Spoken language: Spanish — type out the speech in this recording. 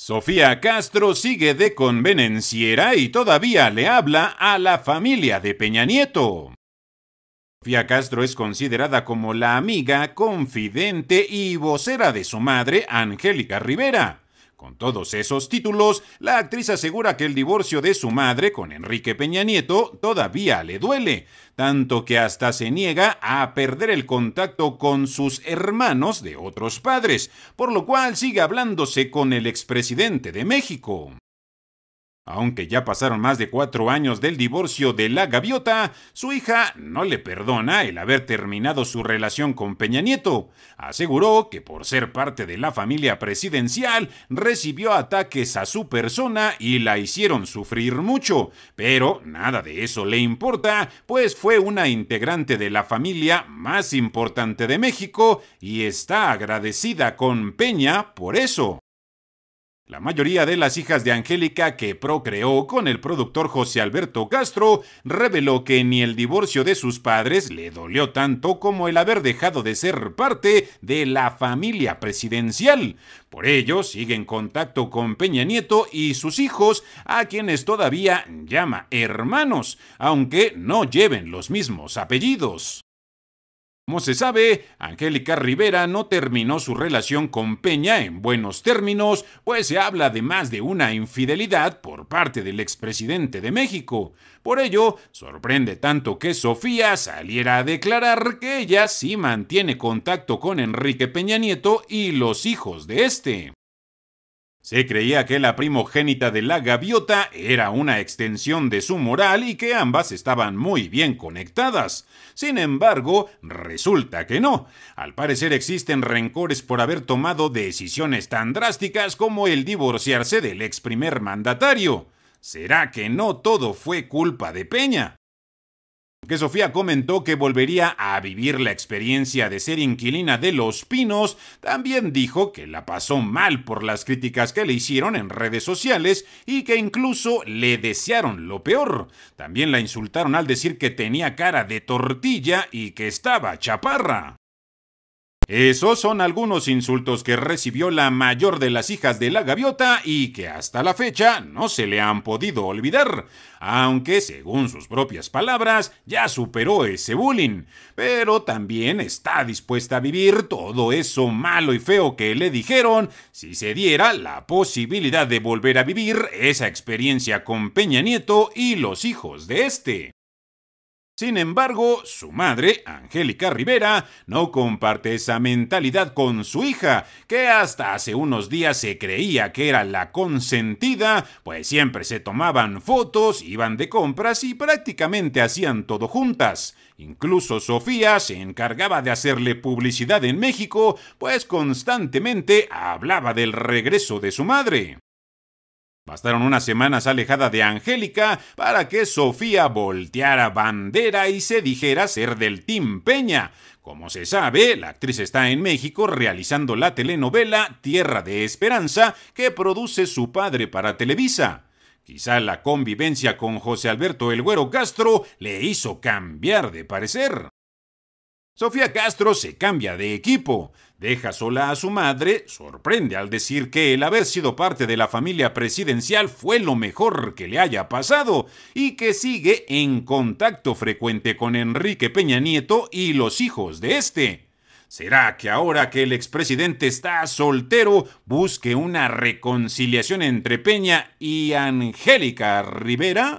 Sofía Castro sigue de convenenciera y todavía le habla a la familia de Peña Nieto. Sofía Castro es considerada como la amiga, confidente y vocera de su madre, Angélica Rivera, con todos esos títulos, la actriz asegura que el divorcio de su madre con Enrique Peña Nieto todavía le duele, tanto que hasta se niega a perder el contacto con sus hermanos de otros padres, por lo cual sigue hablándose con el expresidente de México. Aunque ya pasaron más de cuatro años del divorcio de la gaviota, su hija no le perdona el haber terminado su relación con Peña Nieto. Aseguró que por ser parte de la familia presidencial recibió ataques a su persona y la hicieron sufrir mucho, pero nada de eso le importa, pues fue una integrante de la familia más importante de México y está agradecida con Peña por eso. La mayoría de las hijas de Angélica que procreó con el productor José Alberto Castro reveló que ni el divorcio de sus padres le dolió tanto como el haber dejado de ser parte de la familia presidencial. Por ello, sigue en contacto con Peña Nieto y sus hijos, a quienes todavía llama hermanos, aunque no lleven los mismos apellidos. Como se sabe, Angélica Rivera no terminó su relación con Peña en buenos términos, pues se habla de más de una infidelidad por parte del expresidente de México. Por ello, sorprende tanto que Sofía saliera a declarar que ella sí mantiene contacto con Enrique Peña Nieto y los hijos de este. Se creía que la primogénita de la gaviota era una extensión de su moral y que ambas estaban muy bien conectadas. Sin embargo, resulta que no. Al parecer existen rencores por haber tomado decisiones tan drásticas como el divorciarse del ex primer mandatario. ¿Será que no todo fue culpa de Peña? que Sofía comentó que volvería a vivir la experiencia de ser inquilina de Los Pinos, también dijo que la pasó mal por las críticas que le hicieron en redes sociales y que incluso le desearon lo peor. También la insultaron al decir que tenía cara de tortilla y que estaba chaparra. Esos son algunos insultos que recibió la mayor de las hijas de la gaviota y que hasta la fecha no se le han podido olvidar, aunque según sus propias palabras ya superó ese bullying, pero también está dispuesta a vivir todo eso malo y feo que le dijeron si se diera la posibilidad de volver a vivir esa experiencia con Peña Nieto y los hijos de este. Sin embargo, su madre, Angélica Rivera, no comparte esa mentalidad con su hija, que hasta hace unos días se creía que era la consentida, pues siempre se tomaban fotos, iban de compras y prácticamente hacían todo juntas. Incluso Sofía se encargaba de hacerle publicidad en México, pues constantemente hablaba del regreso de su madre. Bastaron unas semanas alejada de Angélica para que Sofía volteara bandera y se dijera ser del Team Peña. Como se sabe, la actriz está en México realizando la telenovela Tierra de Esperanza que produce su padre para Televisa. Quizá la convivencia con José Alberto El Güero Castro le hizo cambiar de parecer. Sofía Castro se cambia de equipo, deja sola a su madre, sorprende al decir que el haber sido parte de la familia presidencial fue lo mejor que le haya pasado y que sigue en contacto frecuente con Enrique Peña Nieto y los hijos de este. ¿Será que ahora que el expresidente está soltero busque una reconciliación entre Peña y Angélica Rivera?